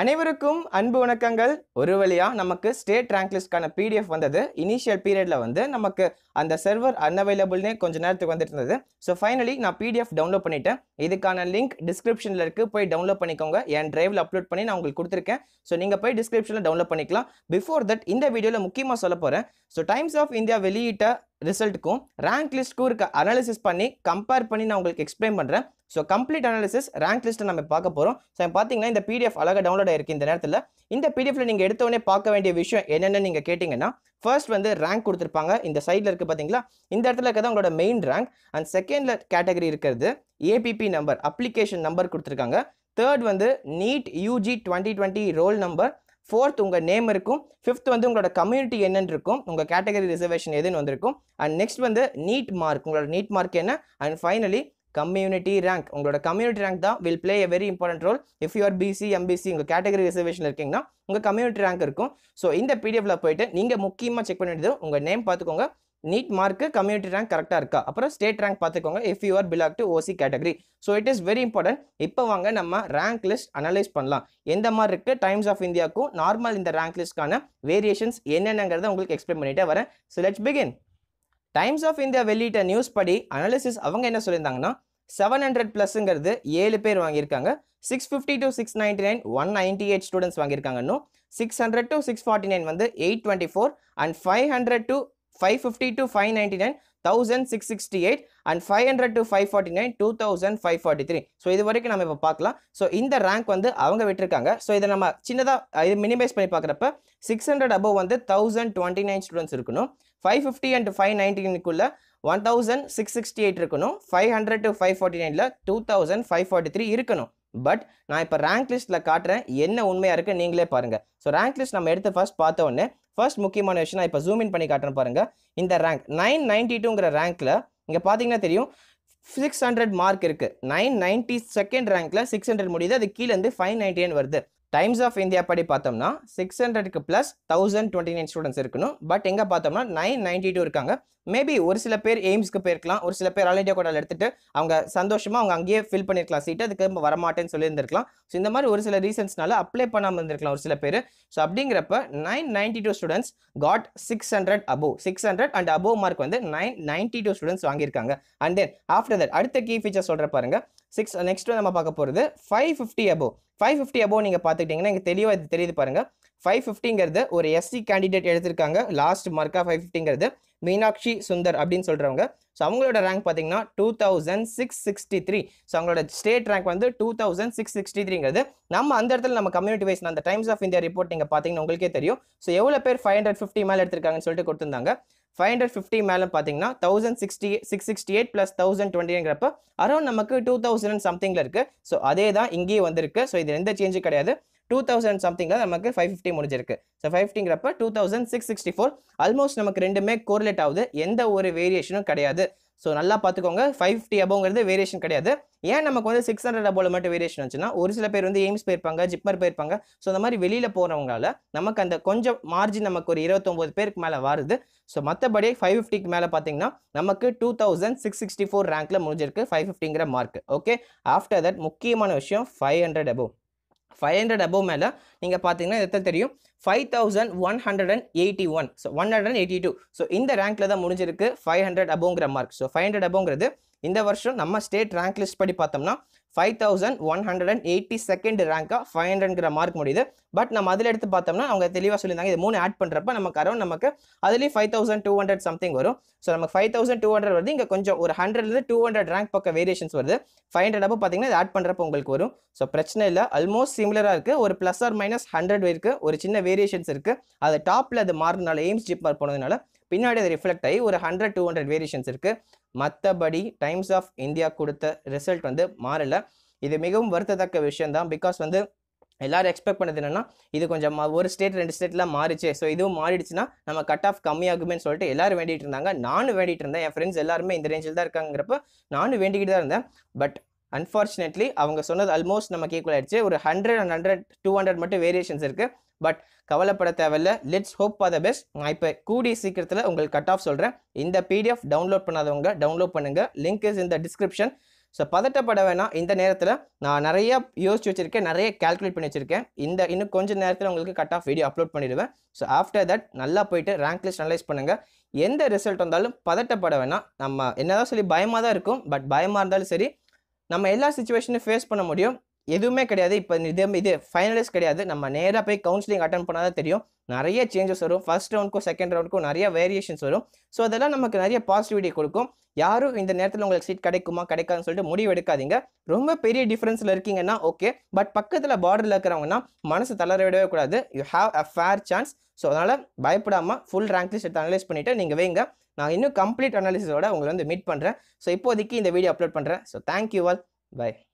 அனைவருக்கும் அன்பு வணக்கங்கள் ஒரு வழியாக நமக்கு ஸ்டேட் ரேங்க் லிஸ்ட்கான பிடிஎஃப் வந்தது இனிஷியல் பீரியடில் வந்து நமக்கு அந்த சர்வர் அன்அவைலபிள்னே கொஞ்சம் நேரத்துக்கு வந்துட்டு இருந்தது ஸோ ஃபைனலி நான் பிடிஎஃப் டவுன்லோட் பண்ணிட்டேன் இதுக்கான லிங்க் டிஸ்கிரிப்ஷனில் இருக்குது போய் டவுன்லோட் பண்ணிக்கோங்க என் டிரைவில் அப்லோட் பண்ணி நான் உங்களுக்கு கொடுத்துருக்கேன் ஸோ நீங்கள் போய் டிஸ்கிரிப்ஷனில் டவுன்லோட் பண்ணிக்கலாம் பிஃபோர் தட் இந்த வீடியோவில் முக்கியமாக சொல்ல போகிறேன் ஸோ டைம்ஸ் ஆஃப் இந்தியா வெளியிட்ட ரிசல்ட்டுக்கும் ரேங்க் லிஸ்ட்டுக்கும் இருக்க அனாலிசிஸ் பண்ணி கம்பேர் பண்ணி நான் உங்களுக்கு எக்ஸ்பிளைன் பண்ணுறேன் ஸோ கம்ப்ளீட் அனாலிசிஸ் ரேங்க் லிஸ்ட்டை நம்ம பார்க்க போகிறோம் ஸோ பார்த்தீங்கன்னா இந்த பிடிஎஃப் அழகாக டவுன்லோட் ஆயிருக்கு இந்த நேரத்தில் இந்த பிடிஎஃப்ல நீங்கள் எடுத்தோடனே பார்க்க வேண்டிய விஷயம் என்னென்னு நீங்கள் கேட்டிங்கன்னா ஃபர்ஸ்ட் வந்து ரேங்க் கொடுத்துருப்பாங்க இந்த சைடில் இருக்குது பார்த்தீங்களா இந்த இடத்துல இருக்கிறது உங்களோட மெயின் ரேங்க் அண்ட் செகண்டில் கேட்டகரி இருக்கிறது ஏபிபி நம்பர் அப்ளிகேஷன் நம்பர் கொடுத்துருக்காங்க தேர்ட் வந்து NEET UG twenty twenty roll number fourth உங்கள் நேம் இருக்கும் ஃபிஃப்த் வந்து உங்களோட கம்யூனிட்டி என்னென்னு இருக்கும் உங்கள் கேட்டகரி ரிசர்வேஷன் எதுன்னு வந்திருக்கும் அண்ட் நெக்ஸ்ட் வந்து நீட் மார்க் உங்களோட நீட் மார்க் என்ன அண்ட் ஃபைனலி கம்யூனிட்டி ரேங்க் உங்களோட கம்யூனிட்டி ரேங்க் தான் will play a very important role if you're BC MBC உங்கள் கேட்டகரி ரிசர்வேஷன் இருக்கீங்கன்னா உங்கள் கம்யூனிட்டி ரேங்க் இருக்கும் ஸோ இந்த பிடிஎஃப்ல போயிட்டு நீங்கள் முக்கியமாக செக் பண்ணிட்டு உங்கள் நேம் பார்த்துக்கோங்க நீட் மார்க்கு கம்யூனிட்டி ரேங்க் கரெக்டாக இருக்கா அப்புறம் ஸ்டேட் ரேங்க் பார்த்துக்கோங்க if you are belong to OC category so it is very important இப்போ வாங்க நம்ம ரேங்க் லிஸ்ட் அனலைஸ் பண்ணலாம் எந்த மாதிரி இருக்குது டைம்ஸ் ஆஃப் இந்தியாவுக்கும் நார்மல் இந்த ரேங்க் லிஸ்ட்கான வேரியேஷன்ஸ் என்னென்னங்கிறத உங்களுக்கு எக்ஸ்பிளைன் பண்ணிட்டே வரேன் so let's begin Times of India வெளியிட்ட நியூஸ் படி அனாலிசிஸ் அவங்க என்ன சொல்லியிருந்தாங்கன்னா செவன் ஹண்ட்ரட் ப்ளஸ்ங்கிறது ஏழு பேர் வாங்கியிருக்காங்க six fifty to six ninety nine one ninety eight students வாங்கியிருக்காங்க இன்னும் six hundred to six forty nine வந்து eight twenty four and five hundred to five fifty to five ninety nine thousand six sixty eight and five hundred to five forty nine two thousand five forty three so இது வரைக்கும் நம்ம இப்போ பார்க்கலாம் so இந்த rank வந்து அவங்க விட்டுருக்காங்க so இதை நம்ம சின்னதாக இது மினிமைஸ் பண்ணி பார்க்குறப்ப சிக்ஸ் ஹண்ட்ரட் அபவ் வந்து தௌசண்ட் டுவெண்ட்டி நைன் ஸ்டூடெண்ட்ஸ் இருக்கணும் ஃபைவ் ஃபிஃப்டி அண்ட் ஃபைவ் நைன்டீனுக்குள்ளே one thousand six sixty eight இருக்கணும் five hundred to five forty நைனில் two thousand five forty three இருக்கணும் பட் நான் இப்போ ரேங்க் லிஸ்ட்டில் காட்டுறேன் என்ன உண்மையாக இருக்குது நீங்களே பாருங்கள் ஸோ ரேங்க் லிஸ்ட் நம்ம எடுத்து ஃபர்ஸ்ட் பார்த்தோன்னே ஃபர்ஸ்ட் முக்கியமான விஷயம் நான் இப்போ ஜூம் பண்ணி காட்டுறேன் பாருங்கள் இந்த ரேங்க் நைன் நைன்டி டூங்கிற ரேங்கில் இங்கே பார்த்தீங்கன்னா தெரியும் சிக்ஸ் ஹண்ட்ரட் மார்க் இருக்குது நைன் நைன்ட்டி செகண்ட் ரேங்கில் சிக்ஸ் ஹண்ட்ரட் முடியுது அது கீழேருந்து ஃபைவ் நைன்டி வருது டைம்ஸ் ஆஃப் இந்தியா படி பார்த்தோம்னா சிக்ஸ் ஹண்ட்ரடுக்கு plus thousand twenty nine students இருக்கணும் பட் எங்கே பார்த்தோம்னா நைன் நைன்டி டூ இருக்காங்க மேபி ஒரு சில பேர் எய்ம்ஸ்க்கு போயிருக்கலாம் ஒரு சில பேர் ஆல் இண்டியா கோட்டாவில் எடுத்துட்டு அவங்க சந்தோஷமாக அவங்க அங்கேயே ஃபில் பண்ணியிருக்கலாம் சீட்டு அதுக்கு நம்ம வரமாட்டேன்னு சொல்லியிருந்திருக்கலாம் ஸோ இந்த மாதிரி ஒரு சில ரீசன்ஸ்னால அப்ளை பண்ணாமல் இருந்திருக்கலாம் ஒரு சில பேர் ஸோ அப்படிங்கிறப்ப nine ninety two students got six hundred above six hundred and above mark வந்து நைன் நைன்டி டூ ஸ்டூடெண்ட்ஸ் வாங்கியிருக்காங்க அண்ட் தென் ஆஃப்டர் தட் அடுத்த கீ ஃபீச்சர் சொல்கிற பாருங்கள் சிக்ஸ் uh, நெக்ஸ்ட்டு நம்ம பார்க்க போகிறது five fifty above five fifty above நீங்கள் பார்த்துக்கிட்டிங்கன்னா எனக்கு தெளிவாக இது தெரியுது பாருங்கள் ஃபைவ் ஃபிஃப்டிங்கிறது ஒரு எஸ்சி கேண்டிடேட் எடுத்திருக்காங்க லாஸ்ட் மார்க்காக ஃபைவ் ஃபிஃப்டிங்கிறது மீனாட்சி சுந்தர் அப்படின்னு சொல்கிறவங்க ஸோ அவங்களோட ரேங்க் பார்த்தீங்கன்னா two thousand six sixty three so அவங்களோட ஸ்டேட் ரேங்க் வந்து டூ தௌசண்ட் சிக்ஸ் சிக்ஸ்டி த்ரீங்கிறது நம்ம அந்த இடத்துல நம்ம கம்யூனிட்டி வைஸ் அந்த டைம்ஸ் ஆஃப் இந்தியா ரிப்போர்ட் நீங்கள் பார்த்தீங்கன்னா உங்களுக்கே தெரியும் ஸோ எவ்வளோ பேர் ஃபைவ் ஹண்ட்ரட் ஃபிஃப்டி மேலே எடுத்திருக்காங்கன்னு சொல்லிட்டு கொடுத்துருந்தாங்க ஃபைவ் ஹண்ட்ரட் ஃபிஃப்டி மேலே பார்த்தீங்கன்னா thousand sixty six sixty eight plus thousand டுவெண்ட்டிங்கிறப்ப அரௌண்ட் நமக்கு டூ தௌசண்ட் சம்திங்கில் இருக்குது ஸோ அதே தான் இங்கேயும் வந்திருக்கு ஸோ இது எந்த சேஞ்சும் கிடையாது டூ தௌசண்ட் சம்திங்கில் நமக்கு ஃபைவ் ஃபிஃப்டி முடிஞ்சிருக்கு ஸோ ஃபைவ் ஃபிஃப்டிங்கிறப்ப two thousand six sixty four almost நமக்கு ரெண்டுமே கோரிலேட் ஆகுது எந்த ஒரு வேரியேஷனும் கிடையாது ஸோ நல்லா பார்த்துக்கோங்க ஃபைவ் ஃபிஃப்டி அபோங்கிறது வேரியேஷன் கிடையாது ஏன் நமக்கு வந்து சிக்ஸ் ஹண்ட்ரட் அபோவில் மட்டும் வேரியேஷன் வச்சுன்னா ஒரு சில பேர் வந்து எய்ம்ஸ் போயிருப்பாங்க ஜிப்மர் போயிருப்பாங்க ஸோ அந்த மாதிரி வெளியில் போகிறவங்களால நமக்கு அந்த கொஞ்சம் மார்ஜின் நமக்கு ஒரு இருபத்தொம்போது பேருக்கு மேலே வருது ஸோ மற்றபடி ஃபைவ் ஃபிஃப்டிக்கு மேலே பார்த்தீங்கன்னா நமக்கு two thousand six sixty four ரேங்க்கில் முடிஞ்சிருக்கு ஃபைவ் ஃபிஃப்டிங்கிற மார்க் ஓகே ஆஃப்டர் தட் முக்கியமான விஷயம் five hundred above five hundred above மேலே நீங்கள் பார்த்தீங்கன்னா எத்தனை தெரியும் five thousand one hundred and eighty one so one hundred and eighty two so இந்த ரேங்க்கில் தான் முடிஞ்சிருக்கு ஃபைவ் ஹண்ட்ரட் அபோங்கிற மார்க் ஸோ ஃபைவ் ஹண்ட்ரட் அபோங்கிறது இந்த வருஷம் நம்ம ஸ்டேட் ரேங்க் லிஸ்ட் படி பார்த்தோம்னா five thousand one hundred and eighty second ரேங்காக ஃபைவ் ஹண்ட்ரட்ங்கிற மார்க் முடியுது பட் நம்ம அதில் எடுத்து பார்த்தோம்னா அவங்க தெளிவாக சொல்லியிருந்தாங்க இது மூணு ஆட் பண்ணுறப்ப நமக்கு அரௌண்ட் நமக்கு அதுலேயும் five thousand two hundred something வரும் ஸோ நமக்கு ஃபைவ் தௌசண்ட் டூ ஹண்ட்ரட் வருது இங்கே கொஞ்சம் ஒரு ஹண்ட்ரட்லேருந்து டூ ஹண்ட்ரட் ரேங்க் பக்கம் வேரியேஷன்ஸ் வருது ஃபைவ் ஹண்ட்ரட் அப்போ பார்த்தீங்கன்னா இது ஆட் பண்ணுறப்ப உங்களுக்கு வரும் ஸோ பிரச்சனை இல்லை ஆல்மோஸ்ட் சிமிலராக இருக்குது ஒரு ப்ளஸ் ஆர் மைனஸ் ஹண்ட்ரட் இருக்குது ஒரு சின்ன வேரியேஷன்ஸ் இருக்குது அது டாப்பில் அது மாறினால எய்ம்ஸ் ஜிப்பார் போனதுனால பின்னாடி அது ரிஃப்ளெக்ட் ஆகி ஒரு ஹண்ட்ரட் டூ ஹண்ட்ரட் வேரியேஷன்ஸ் இருக்குது மற்றபடி டைம்ஸ் ஆஃப் இந்தியா கொடுத்த ரிசல்ட் வந்து மாறலை இது மிகவும் வருத்தத்தக்க விஷயம்தான் பிகாஸ் வந்து எல்லாரும் எக்ஸ்பெக்ட் பண்ணது என்னன்னா இது கொஞ்சம் ஒரு ஸ்டேட் ரெண்டு ஸ்டேட்லாம் மாறிச்சு ஸோ இதுவும் மாறிடுச்சுன்னா நம்ம கட் ஆஃப் கம்மியாகுமே சொல்லிட்டு எல்லாரும் வேண்டிட்டு இருந்தாங்க நானும் வேண்டிட்டு இருந்தேன் என் ஃப்ரெண்ட்ஸ் எல்லாருமே இந்த ரேஞ்சில் தான் இருக்காங்கிறப்ப நானும் வேண்டிக்கிட்டு தான் இருந்தேன் பட் அன்ஃபார்ச்சுனேட்லி அவங்க சொன்னது ஆல்மோஸ்ட் நமக்கு ஈக்குவல் ஆயிடுச்சு ஒரு hundred and hundred two hundred மட்டும் வேரியேஷன்ஸ் இருக்குது பட் கவலைப்பட தேவையில்ல let's hope for the best நான் இப்போ கூடிய சீக்கிரத்தில் உங்களுக்கு கட் ஆஃப் சொல்கிறேன் இந்த பிடிஎஃப் டவுன்லோட் பண்ணாதவங்க டவுன்லோட் பண்ணுங்கள் லிங்க் இஸ் இந்த டிஸ்கிரிப்ஷன் ஸோ பதட்டப்பட வேணாம் இந்த நேரத்தில் நான் நிறைய யோசிச்சு வச்சுருக்கேன் நிறைய கேல்குலேட் பண்ணி வச்சுருக்கேன் இந்த இன்னும் கொஞ்சம் நேரத்தில் உங்களுக்கு கட் ஆஃப் வீடியோ அப்லோட் பண்ணிடுவேன் ஸோ ஆஃப்டர் தட் நல்லா போயிட்டு ரேங்க் லிஸ்ட் அனலைஸ் பண்ணுங்கள் எந்த ரிசல்ட் வந்தாலும் பதட்டப்பட வேணாம் நம்ம என்னதான் சொல்லி பயமாக தான் இருக்கும் பட் பயமாக இருந்தாலும் சரி நம்ம எல்லா சுச்சுவேஷனும் ஃபேஸ் பண்ண முடியும் எதுவுமே கிடையாது இப்போ இது இது ஃபைனலிஸ்ட் கிடையாது நம்ம நேராக போய் கவுன்சிலிங் அட்டன் பண்ணால் தான் தெரியும் நிறைய சேஞ்சஸ் வரும் ஃபர்ஸ்ட் ரவுண்டுக்கும் செகண்ட் ரவுண்டுக்கும் நிறைய வேரியேஷன்ஸ் வரும் ஸோ அதெல்லாம் நமக்கு நிறைய பாசிட்டிவிட்டி கொடுக்கும் யாரும் இந்த நேரத்தில் உங்களுக்கு சீட் கிடைக்குமா கிடைக்காதுன்னு சொல்லிட்டு முடிவு எடுக்காதீங்க ரொம்ப பெரிய டிஃப்ரென்ஸில் இருக்கீங்கன்னா ஓகே பட் பக்கத்தில் பார்டரில் இருக்கிறவங்கன்னா மனசு தளர விடவே கூடாது you have a fair chance so அதனால் பயப்படாமல் ஃபுல் ரேங்க் லிஸ்ட் எடுத்து அனலைஸ் பண்ணிவிட்டு நீங்கள் வைங்க நான் இன்னும் கம்ப்ளீட் அனாலிசிஸோட உங்களை வந்து மீட் பண்ணுறேன் ஸோ இப்போதைக்கு இந்த வீடியோ அப்லோட் பண்ணுறேன் ஸோ தேங்க்யூ ஆல் பை